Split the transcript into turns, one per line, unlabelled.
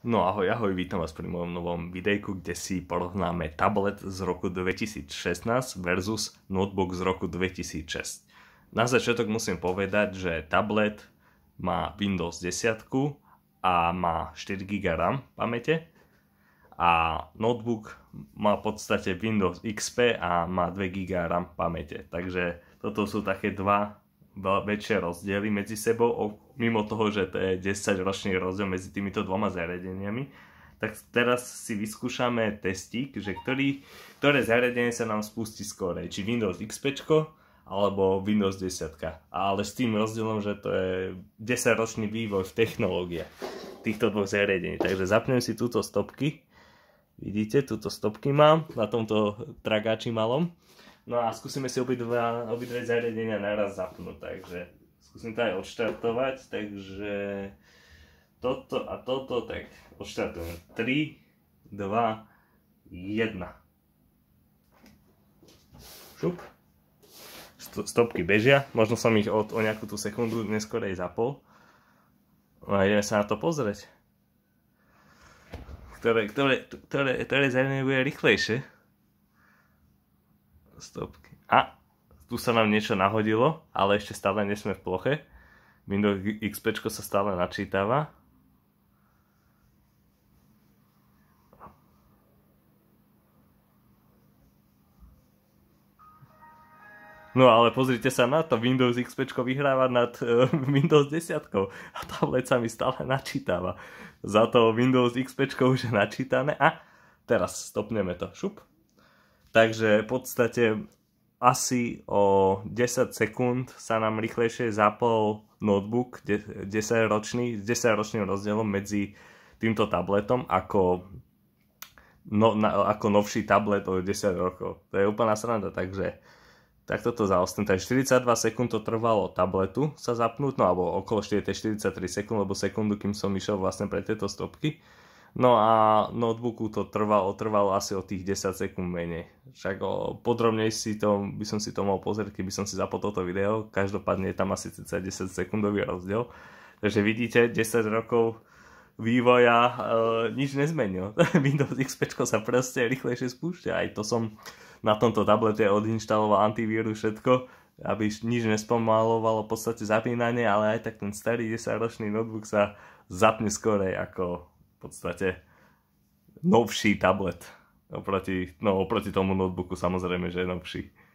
No ahoj, ahoj, vítam vás pri mojom novom videjku, kde si porovnáme tablet z roku 2016 versus notebook z roku 2006. Na začiatok musím povedať, že tablet má Windows 10 a má 4 GB RAM pamäte a notebook má v podstate Windows XP a má 2 GB RAM pamäte. Takže toto sú také dva väčšie rozdiely medzi sebou, mimo toho, že to je 10 ročný rozdiel medzi týmito dvoma zariadeniami, tak teraz si vyskúšame testík, že ktorý, ktoré zariadenie sa nám spustí skorej, či Windows XP alebo Windows 10. Ale s tým rozdielom, že to je 10 ročný vývoj v technológie týchto dvoch zariadení. Takže zapnem si túto stopky. Vidíte, túto stopky mám na tomto tragáči malom. No a skúsime si obidva, obidve zariadenia naraz zapnúť, takže skúsim to aj odštartovať, takže toto a toto, tak odštartujem. 3, 2, 1. Šup. Stopky bežia, možno som ich od, o nejakú tú sekundu neskorej zapol. No a ideme sa na to pozrieť. Ktoré, ktoré, ktoré, ktoré zariadenie bude rýchlejšie stopky. A tu sa nám niečo nahodilo, ale ešte stále nesme v ploche. Windows XP sa stále načítava. No ale pozrite sa na to, Windows XP vyhráva nad uh, Windows 10 a tablet sa mi stále načítava. Za to Windows XP už je načítané a teraz stopneme to. Šup. Takže v podstate asi o 10 sekúnd sa nám rýchlejšie zapol notebook 10-ročný, 10-ročným rozdielom medzi týmto tabletom ako, no, na, ako novší tablet o 10 rokov. To je úplná sranda, takže takto to zaostane. Takže 42 sekúnd to trvalo tabletu sa zapnúť, no alebo okolo 43 sekúnd, lebo sekundu, kým som išiel vlastne pre tieto stopky. No a notebooku to trvalo, trvalo asi o tých 10 sekúnd menej. Však o, podrobne si to, by som si to mal pozrieť, keby som si zapol toto video. Každopádne je tam asi 10 sekundový rozdiel. Takže vidíte, 10 rokov vývoja e, nič nezmenil. Windows XP sa proste rýchlejšie spúšťa. Aj to som na tomto tablete odinštaloval antivírus všetko, aby nič nespomalovalo v podstate zapínanie, ale aj tak ten starý 10-ročný notebook sa zapne skorej ako podstate novší tablet. Oproti, no, oproti tomu notebooku samozrejme, že je novší.